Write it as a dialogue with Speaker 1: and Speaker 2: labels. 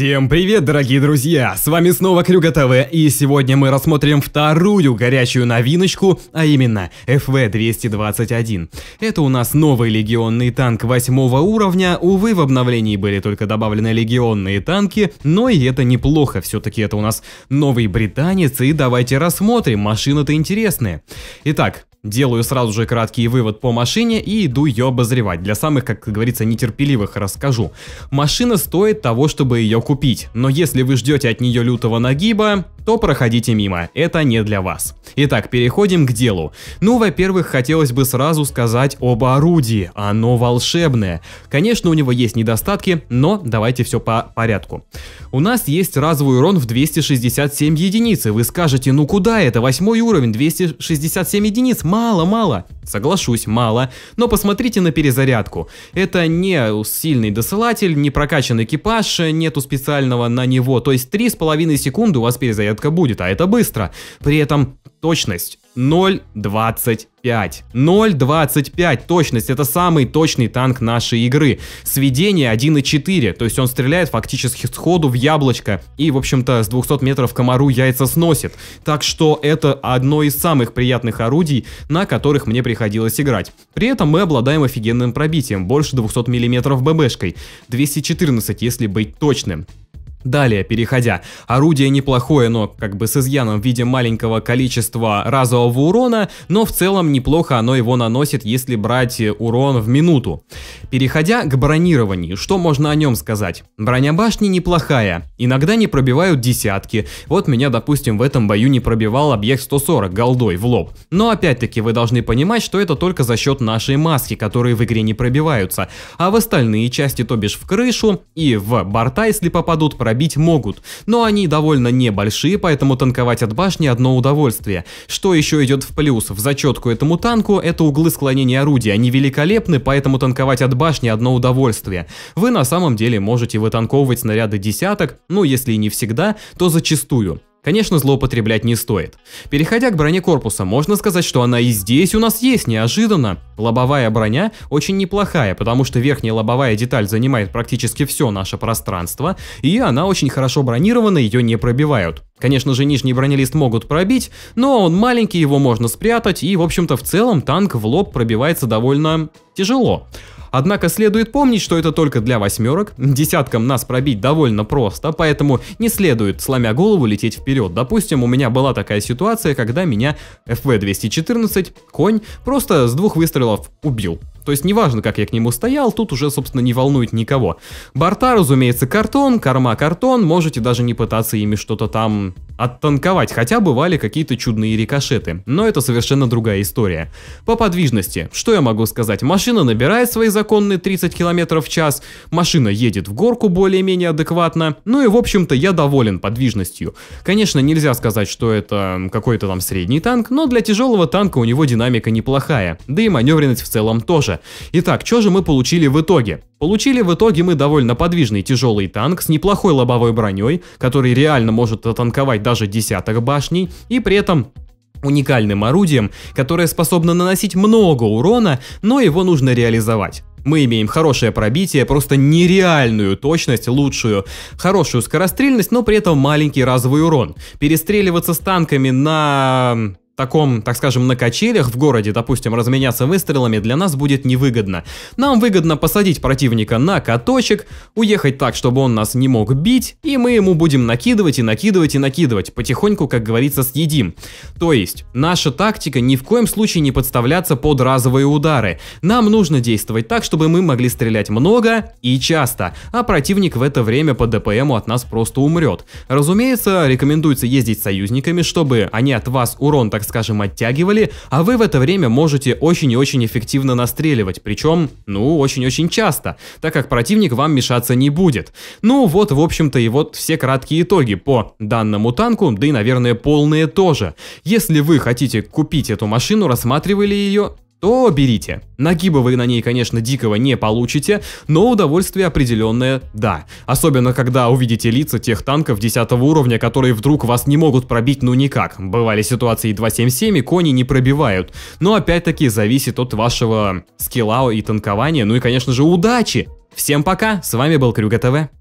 Speaker 1: Всем привет, дорогие друзья! С вами снова Крюга ТВ, и сегодня мы рассмотрим вторую горячую новиночку, а именно ФВ-221. Это у нас новый легионный танк восьмого уровня, увы, в обновлении были только добавлены легионные танки, но и это неплохо, все-таки это у нас новый британец, и давайте рассмотрим, машины-то интересные. Итак, Делаю сразу же краткий вывод по машине и иду ее обозревать. Для самых, как говорится, нетерпеливых расскажу. Машина стоит того, чтобы ее купить, но если вы ждете от нее лютого нагиба, то проходите мимо, это не для вас. Итак, переходим к делу. Ну, во-первых, хотелось бы сразу сказать об орудии, оно волшебное. Конечно, у него есть недостатки, но давайте все по порядку. У нас есть разовый урон в 267 единиц, и вы скажете, ну куда это, восьмой уровень, 267 единиц, Мало, мало. Соглашусь, мало. Но посмотрите на перезарядку. Это не сильный досылатель, не прокачан экипаж, нету специального на него. То есть 3,5 секунды у вас перезарядка будет, а это быстро. При этом точность 0.25. 0.25 точность, это самый точный танк нашей игры. Сведение 1.4, то есть он стреляет фактически сходу в яблочко и, в общем-то, с 200 метров комару яйца сносит. Так что это одно из самых приятных орудий, на которых мне приходилось играть. При этом мы обладаем офигенным пробитием, больше 200 мм ББшкой, 214, если быть точным. Далее, переходя, орудие неплохое, но как бы с изъяном в виде маленького количества разового урона, но в целом неплохо оно его наносит, если брать э, урон в минуту. Переходя к бронированию, что можно о нем сказать? Броня башни неплохая, иногда не пробивают десятки, вот меня, допустим, в этом бою не пробивал объект 140 голдой в лоб. Но опять-таки вы должны понимать, что это только за счет нашей маски, которые в игре не пробиваются, а в остальные части, то бишь в крышу и в борта, если попадут, пробить могут, но они довольно небольшие, поэтому танковать от башни одно удовольствие. Что еще идет в плюс в зачетку этому танку, это углы склонения орудия, они великолепны, поэтому танковать от башни одно удовольствие. Вы на самом деле можете вытанковывать снаряды десяток, ну если и не всегда, то зачастую. Конечно, злоупотреблять не стоит. Переходя к броне корпуса, можно сказать, что она и здесь у нас есть, неожиданно. Лобовая броня очень неплохая, потому что верхняя лобовая деталь занимает практически все наше пространство, и она очень хорошо бронирована, ее не пробивают. Конечно же, нижний бронелист могут пробить, но он маленький, его можно спрятать, и, в общем-то, в целом танк в лоб пробивается довольно тяжело. Однако следует помнить, что это только для восьмерок, десяткам нас пробить довольно просто, поэтому не следует, сломя голову, лететь вперед. Допустим, у меня была такая ситуация, когда меня FV-214, конь, просто с двух выстрелов убил. То есть неважно, как я к нему стоял, тут уже, собственно, не волнует никого. Борта, разумеется, картон, корма картон, можете даже не пытаться ими что-то там оттанковать, хотя бывали какие-то чудные рикошеты, но это совершенно другая история. По подвижности, что я могу сказать, машина набирает свои законные 30 км в час, машина едет в горку более-менее адекватно, ну и в общем-то я доволен подвижностью. Конечно, нельзя сказать, что это какой-то там средний танк, но для тяжелого танка у него динамика неплохая, да и маневренность в целом тоже. Итак, что же мы получили в итоге? Получили в итоге мы довольно подвижный тяжелый танк с неплохой лобовой броней, который реально может отанковать даже десяток башней, и при этом уникальным орудием, которое способно наносить много урона, но его нужно реализовать. Мы имеем хорошее пробитие, просто нереальную точность, лучшую, хорошую скорострельность, но при этом маленький разовый урон. Перестреливаться с танками на таком, так скажем, на качелях в городе, допустим, разменяться выстрелами для нас будет невыгодно. Нам выгодно посадить противника на каточек, уехать так, чтобы он нас не мог бить, и мы ему будем накидывать и накидывать и накидывать, потихоньку, как говорится, съедим. То есть, наша тактика ни в коем случае не подставляться под разовые удары. Нам нужно действовать так, чтобы мы могли стрелять много и часто, а противник в это время по ДПМу от нас просто умрет. Разумеется, рекомендуется ездить с союзниками, чтобы они от вас урон, так скажем, оттягивали, а вы в это время можете очень и очень эффективно настреливать, причем, ну, очень-очень часто, так как противник вам мешаться не будет. Ну вот, в общем-то, и вот все краткие итоги по данному танку, да и, наверное, полные тоже. Если вы хотите купить эту машину, рассматривали ее то берите. Нагиба вы на ней, конечно, дикого не получите, но удовольствие определенное да. Особенно, когда увидите лица тех танков 10 уровня, которые вдруг вас не могут пробить ну никак. Бывали ситуации 2.77 и кони не пробивают. Но опять-таки зависит от вашего скилла и танкования, ну и, конечно же, удачи! Всем пока, с вами был Крюга ТВ.